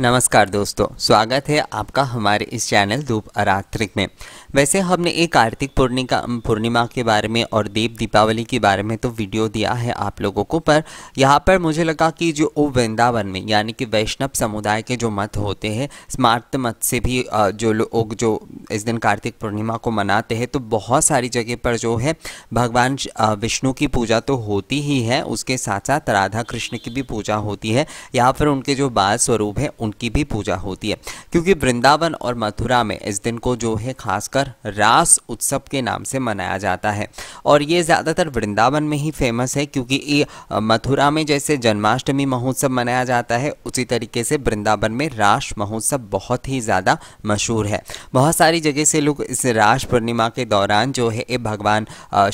नमस्कार दोस्तों स्वागत है आपका हमारे इस चैनल धूप आरात्रिक में वैसे हमने एक कार्तिक पूर्णिका पूर्णिमा के बारे में और देव दीपावली के बारे में तो वीडियो दिया है आप लोगों को पर यहाँ पर मुझे लगा कि जो वृंदावन में यानी कि वैष्णव समुदाय के जो मत होते हैं स्मार्त मत से भी जो लोग जो इस दिन कार्तिक पूर्णिमा को मनाते हैं तो बहुत सारी जगह पर जो है भगवान विष्णु की पूजा तो होती ही है उसके साथ साथ राधा कृष्ण की भी पूजा होती है यहाँ पर उनके जो बाल स्वरूप है उनकी भी पूजा होती है क्योंकि वृंदावन और मथुरा में इस दिन को जो है खासकर रास उत्सव के नाम से मनाया जाता है और ये ज़्यादातर वृंदावन में ही फेमस है क्योंकि मथुरा में जैसे जन्माष्टमी महोत्सव मनाया जाता है उसी तरीके से वृंदावन में रास महोत्सव बहुत ही ज़्यादा मशहूर है बहुत सारी जगह से लोग इस रास पूर्णिमा के दौरान जो है भगवान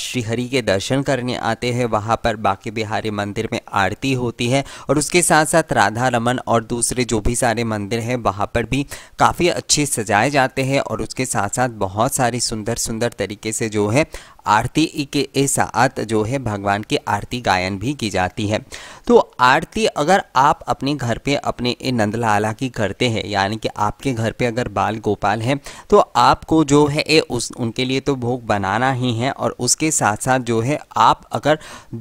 श्रीहरि के दर्शन करने आते हैं वहाँ पर बाकी बिहारी मंदिर में आरती होती है और उसके साथ साथ राधा रमन और दूसरे जो भी सारे मंदिर हैं वहाँ पर भी काफ़ी अच्छे सजाए जाते हैं और उसके साथ साथ बहुत सारी सुंदर सुंदर तरीके से जो है आरती के साथ जो है भगवान की आरती गायन भी की जाती है तो आरती अगर आप अपने घर पे अपने नंदलाला की करते हैं यानी कि आपके घर पे अगर बाल गोपाल हैं तो आपको जो है ए उस उनके लिए तो भोग बनाना ही है और उसके साथ साथ जो है आप अगर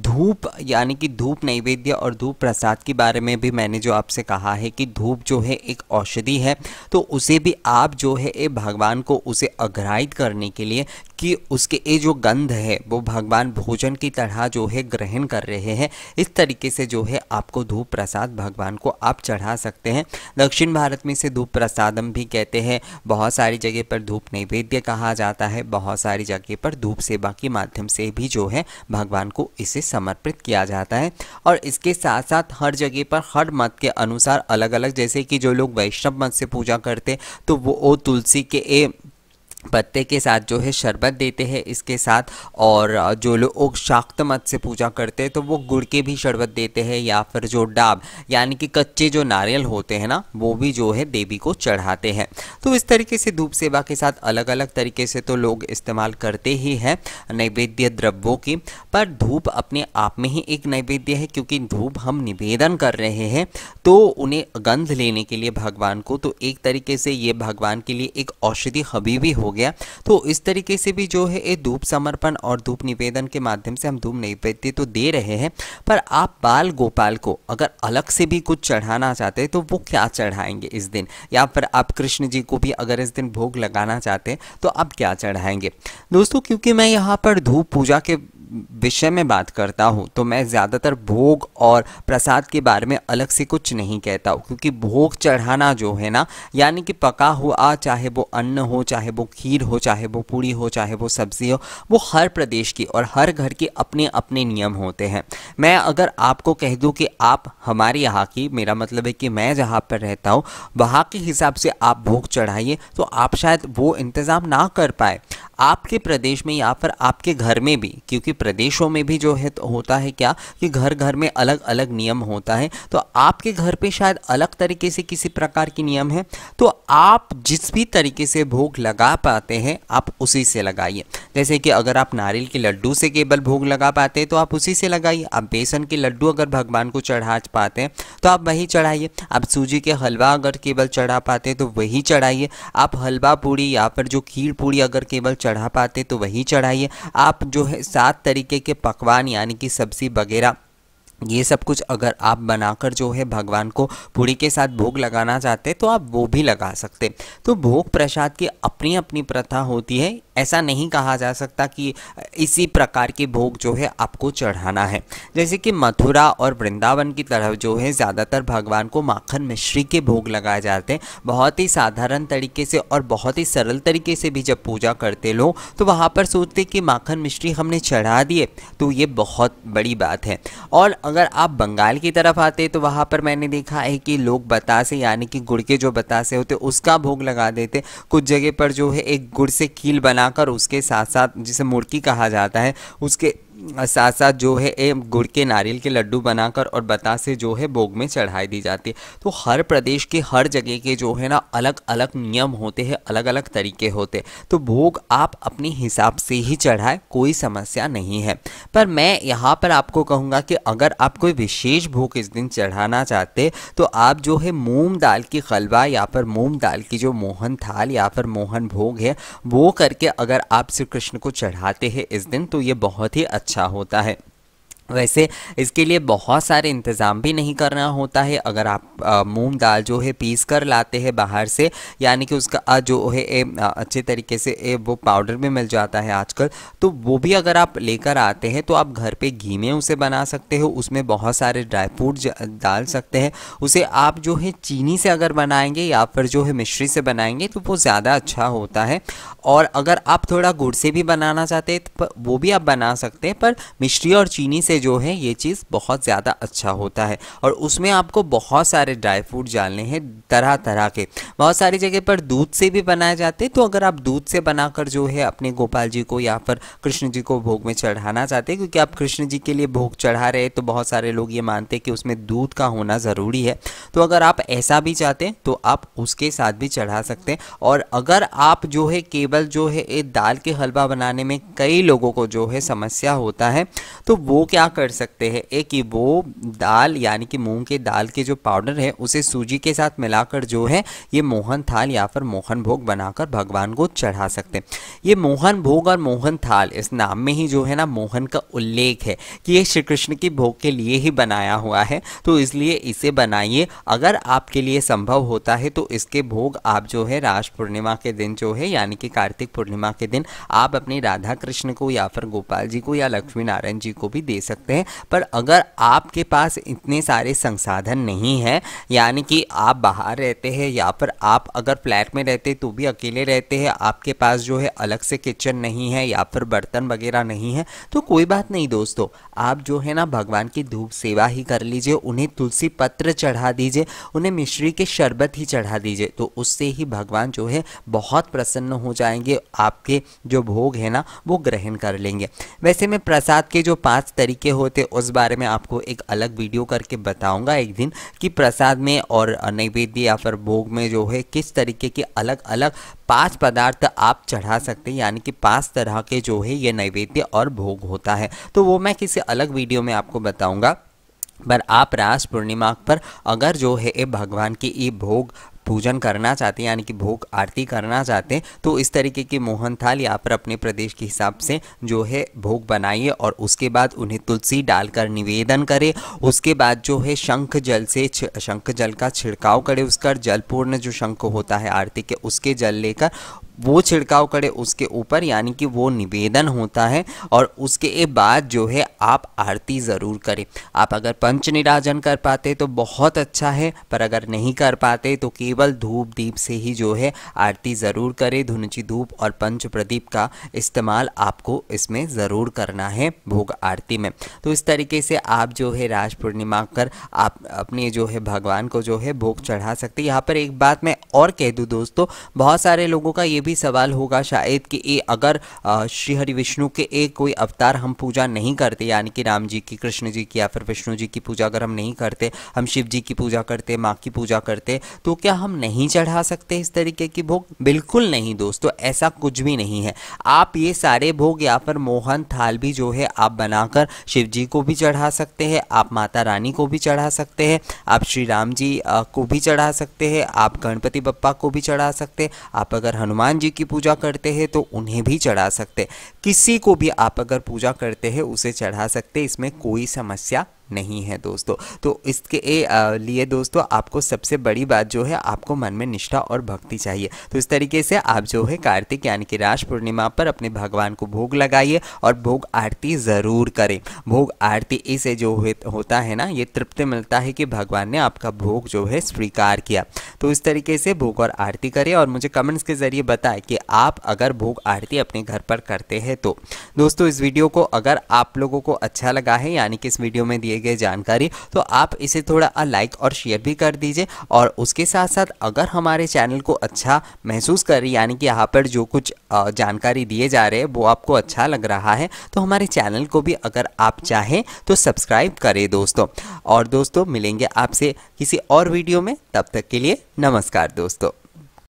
धूप यानी कि धूप नैवेद्य और धूप प्रसाद के बारे में भी मैंने जो आपसे कहा है कि धूप जो है एक औषधि है तो उसे भी आप जो है ए भगवान को उसे अग्राहित करने के लिए कि उसके ये जो गंध गंध है वो भगवान भोजन की तरह जो है ग्रहण कर रहे हैं इस तरीके से जो है आपको धूप प्रसाद भगवान को आप चढ़ा सकते हैं दक्षिण भारत में इसे धूप प्रसादम भी कहते हैं बहुत सारी जगह पर धूप नैवेद्य कहा जाता है बहुत सारी जगह पर धूप सेवा के माध्यम से भी जो है भगवान को इसे समर्पित किया जाता है और इसके साथ साथ हर जगह पर हर मत के अनुसार अलग अलग जैसे कि जो लोग वैष्णव मत से पूजा करते तो वो तुलसी के ए पत्ते के साथ जो है शरबत देते हैं इसके साथ और जो लोग शाक्त मत से पूजा करते हैं तो वो गुड़ के भी शरबत देते हैं या फिर जो डाब यानी कि कच्चे जो नारियल होते हैं ना वो भी जो है देवी को चढ़ाते हैं तो इस तरीके से धूप सेवा के साथ अलग अलग तरीके से तो लोग इस्तेमाल करते ही हैं नैवेद्य द्रव्यों की पर धूप अपने आप में ही एक नैवेद्य है क्योंकि धूप हम निवेदन कर रहे हैं तो उन्हें गंध लेने के लिए भगवान को तो एक तरीके से ये भगवान के लिए एक औषधि हबी भी हो गया तो इस तरीके से भी जो है ये धूप समर्पण और धूप निवेदन के माध्यम से हम धूप निवेद्य तो दे रहे हैं पर आप बाल गोपाल को अगर अलग से भी कुछ चढ़ाना चाहते हैं तो वो क्या चढ़ाएंगे इस दिन या फिर आप कृष्ण जी को भी अगर इस दिन भोग लगाना चाहते हैं तो आप क्या चढ़ाएंगे दोस्तों क्योंकि मैं यहाँ पर धूप पूजा के विषय में बात करता हूँ तो मैं ज़्यादातर भोग और प्रसाद के बारे में अलग से कुछ नहीं कहता हूँ क्योंकि भोग चढ़ाना जो है ना यानी कि पका हुआ चाहे वो अन्न हो चाहे वो खीर हो चाहे वो पूड़ी हो चाहे वो सब्ज़ी हो वो हर प्रदेश की और हर घर के अपने अपने नियम होते हैं मैं अगर आपको कह दूँ कि आप हमारे यहाँ की मेरा मतलब है कि मैं जहाँ पर रहता हूँ वहाँ के हिसाब से आप भोग चढ़ाइए तो आप शायद वो इंतज़ाम ना कर पाए आपके प्रदेश में या फिर आपके घर में भी क्योंकि प्रदेशों में भी जो है तो होता है क्या कि घर घर में अलग अलग नियम होता है तो आपके घर पे शायद अलग तरीके से किसी प्रकार की नियम है तो आप जिस भी तरीके से भोग लगा पाते हैं आप उसी से लगाइए जैसे कि अगर आप नारियल के लड्डू से केवल भोग लगा पाते हैं तो आप उसी से लगाइए आप बेसन के लड्डू अगर भगवान को चढ़ा पाते हैं तो आप वही चढ़ाइए आप सूजी के हलवा अगर केवल चढ़ा पाते हैं तो वही चढ़ाइए आप हलवा पूड़ी या फिर जो खीर पूड़ी अगर केवल चढ़ा पाते तो वही चढ़ाइए आप जो है सात तरीके के पकवान यानी कि सब्जी वगैरह ये सब कुछ अगर आप बनाकर जो है भगवान को पूरी के साथ भोग लगाना चाहते तो आप वो भी लगा सकते तो भोग प्रसाद की अपनी अपनी प्रथा होती है ऐसा नहीं कहा जा सकता कि इसी प्रकार के भोग जो है आपको चढ़ाना है जैसे कि मथुरा और वृंदावन की तरफ जो है ज़्यादातर भगवान को माखन मिश्री के भोग लगाए जाते हैं बहुत ही साधारण तरीके से और बहुत ही सरल तरीके से भी जब पूजा करते लोग तो वहाँ पर सोचते कि माखन मिश्री हमने चढ़ा दिए तो ये बहुत बड़ी बात है और अगर आप बंगाल की तरफ आते तो वहाँ पर मैंने देखा है कि लोग बतासे यानी कि गुड़ के जो बतासे होते उसका भोग लगा देते कुछ जगह पर जो है एक गुड़ से कील बनाकर उसके साथ साथ जिसे मुड़की कहा जाता है उसके साथ साथ जो है ए, गुड़ के नारियल के लड्डू बनाकर और बता से जो है भोग में चढ़ाई दी जाती है तो हर प्रदेश के हर जगह के जो है ना अलग अलग नियम होते हैं अलग अलग तरीके होते हैं तो भोग आप अपने हिसाब से ही चढ़ाए कोई समस्या नहीं है पर मैं यहाँ पर आपको कहूँगा कि अगर आप कोई विशेष भोग इस दिन चढ़ाना चाहते तो आप जो है मूंग दाल की खलवा या फिर मूँग दाल की जो मोहन थाल या फिर मोहन भोग है वो करके अगर आप श्री कृष्ण को चढ़ाते हैं इस दिन तो ये बहुत ही अच्छा अच्छा होता है वैसे इसके लिए बहुत सारे इंतज़ाम भी नहीं करना होता है अगर आप मूंग दाल जो है पीस कर लाते हैं बाहर से यानी कि उसका जो है ए, अच्छे तरीके से ए, वो पाउडर भी मिल जाता है आजकल तो वो भी अगर आप लेकर आते हैं तो आप घर पे घी में उसे बना सकते हो उसमें बहुत सारे ड्राई फ्रूट डाल सकते हैं उसे आप जो है चीनी से अगर बनाएंगे या फिर जो है मिश्री से बनाएंगे तो वो ज़्यादा अच्छा होता है और अगर आप थोड़ा गुड़ से भी बनाना चाहते हैं तो वो भी आप बना सकते हैं पर मिश्री और चीनी से से जो है ये चीज़ बहुत ज़्यादा अच्छा होता है और उसमें आपको बहुत सारे ड्राई फ्रूट डालने हैं तरह तरह के बहुत सारी जगह पर दूध से भी बनाए जाते हैं तो अगर आप दूध से बनाकर जो है अपने गोपाल जी को या फिर कृष्ण जी को भोग में चढ़ाना चाहते हैं क्योंकि आप कृष्ण जी के लिए भोग चढ़ा रहे तो बहुत सारे लोग ये मानते हैं कि उसमें दूध का होना ज़रूरी है तो अगर आप ऐसा भी चाहते हैं तो आप उसके साथ भी चढ़ा सकते हैं और अगर आप जो है केवल जो है दाल के हलवा बनाने में कई लोगों को जो है समस्या होता है तो वो क्या क्या कर सकते हैं एक कि वो दाल यानी कि मूंग के दाल के जो पाउडर है उसे सूजी के साथ मिलाकर जो है ये मोहन थाल या फिर मोहन भोग बनाकर भगवान को चढ़ा सकते हैं ये मोहन भोग और मोहन थाल इस नाम में ही जो है ना मोहन का उल्लेख है कि ये श्री कृष्ण की भोग के लिए ही बनाया हुआ है तो इसलिए इसे बनाइए अगर आपके लिए संभव होता है तो इसके भोग आप जो है राज पूर्णिमा के दिन जो है यानी कि कार्तिक पूर्णिमा के दिन आप अपनी राधा कृष्ण को या फिर गोपाल जी को या लक्ष्मी नारायण जी को भी दे सकते सकते हैं पर अगर आपके पास इतने सारे संसाधन नहीं है यानी कि आप बाहर रहते हैं या फिर आप अगर फ्लैट में रहते तो भी अकेले रहते हैं आपके पास जो है अलग से किचन नहीं है या फिर बर्तन वगैरह नहीं है तो कोई बात नहीं दोस्तों आप जो है ना भगवान की धूप सेवा ही कर लीजिए उन्हें तुलसी पत्र चढ़ा दीजिए उन्हें मिश्री के शरबत ही चढ़ा दीजिए तो उससे ही भगवान जो है बहुत प्रसन्न हो जाएंगे आपके जो भोग है ना वो ग्रहण कर लेंगे वैसे में प्रसाद के जो पांच तरीके तरीके होते उस बारे में आपको एक अलग वीडियो करके बताऊंगा एक दिन कि प्रसाद में और नैवेद्य या फिर भोग में जो है किस तरीके के अलग अलग पांच पदार्थ आप चढ़ा सकते हैं यानी कि पांच तरह के जो है ये नैवेद्य और भोग होता है तो वो मैं किसी अलग वीडियो में आपको बताऊँगा पर आप रास पूर्णिमा पर अगर जो है भगवान की ये भोग पूजन करना चाहते हैं यानी कि भोग आरती करना चाहते हैं तो इस तरीके की मोहन थाल यहाँ पर अपने प्रदेश के हिसाब से जो है भोग बनाइए और उसके बाद उन्हें तुलसी डालकर निवेदन करें उसके बाद जो है शंख जल से शंख जल का छिड़काव करें उसका जलपूर्ण जो शंख होता है आरती के उसके जल लेकर वो छिड़काव करे उसके ऊपर यानी कि वो निवेदन होता है और उसके बाद जो है आप आरती ज़रूर करें आप अगर पंच निराजन कर पाते तो बहुत अच्छा है पर अगर नहीं कर पाते तो केवल धूप दीप से ही जो है आरती ज़रूर करें धुनची धूप और पंच प्रदीप का इस्तेमाल आपको इसमें ज़रूर करना है भोग आरती में तो इस तरीके से आप जो है राज पूर्णिमा कर आप अपने जो है भगवान को जो है भोग चढ़ा सकते यहाँ पर एक बात मैं और कह दूँ दोस्तों बहुत सारे लोगों का ये भी सवाल होगा शायद कि ये अगर श्री हरि विष्णु के एक कोई अवतार हम पूजा नहीं करते यानी कि राम जी की कृष्ण जी की या फिर विष्णु जी की पूजा अगर हम नहीं करते हम शिव जी की पूजा करते माँ की पूजा करते तो क्या हम नहीं चढ़ा सकते इस तरीके की भोग बिल्कुल नहीं दोस्तों ऐसा कुछ भी नहीं है आप ये सारे भोग या फिर मोहन थाल भी जो है आप बनाकर शिव जी को भी चढ़ा सकते हैं आप माता रानी को भी चढ़ा सकते हैं आप श्री राम जी को भी चढ़ा सकते हैं आप गणपति बप्पा को भी चढ़ा सकते हैं आप अगर हनुमान हनुमान जी की पूजा करते हैं तो उन्हें भी चढ़ा सकते किसी को भी आप अगर पूजा करते हैं उसे चढ़ा सकते इसमें कोई समस्या नहीं है दोस्तों तो इसके लिए दोस्तों आपको सबसे बड़ी बात जो है आपको मन में निष्ठा और भक्ति चाहिए तो इस तरीके से आप जो है कार्तिक यानी कि रास पूर्णिमा पर अपने भगवान को भोग लगाइए और भोग आरती ज़रूर करें भोग आरती इसे जो होता है ना ये तृप्ति मिलता है कि भगवान ने आपका भोग जो है स्वीकार किया तो इस तरीके से भोग और आरती करें और मुझे कमेंट्स के ज़रिए बताएं कि आप अगर भोग आरती अपने घर पर करते हैं तो दोस्तों इस वीडियो को अगर आप लोगों को अच्छा लगा है यानी कि इस वीडियो में दिए दिए गए जानकारी तो आप इसे थोड़ा लाइक और शेयर भी कर दीजिए और उसके साथ साथ अगर हमारे चैनल को अच्छा महसूस रही यानी कि यहाँ पर जो कुछ जानकारी दिए जा रहे हैं वो आपको अच्छा लग रहा है तो हमारे चैनल को भी अगर आप चाहें तो सब्सक्राइब करें दोस्तों और दोस्तों मिलेंगे आपसे किसी और वीडियो में तब तक के लिए नमस्कार दोस्तों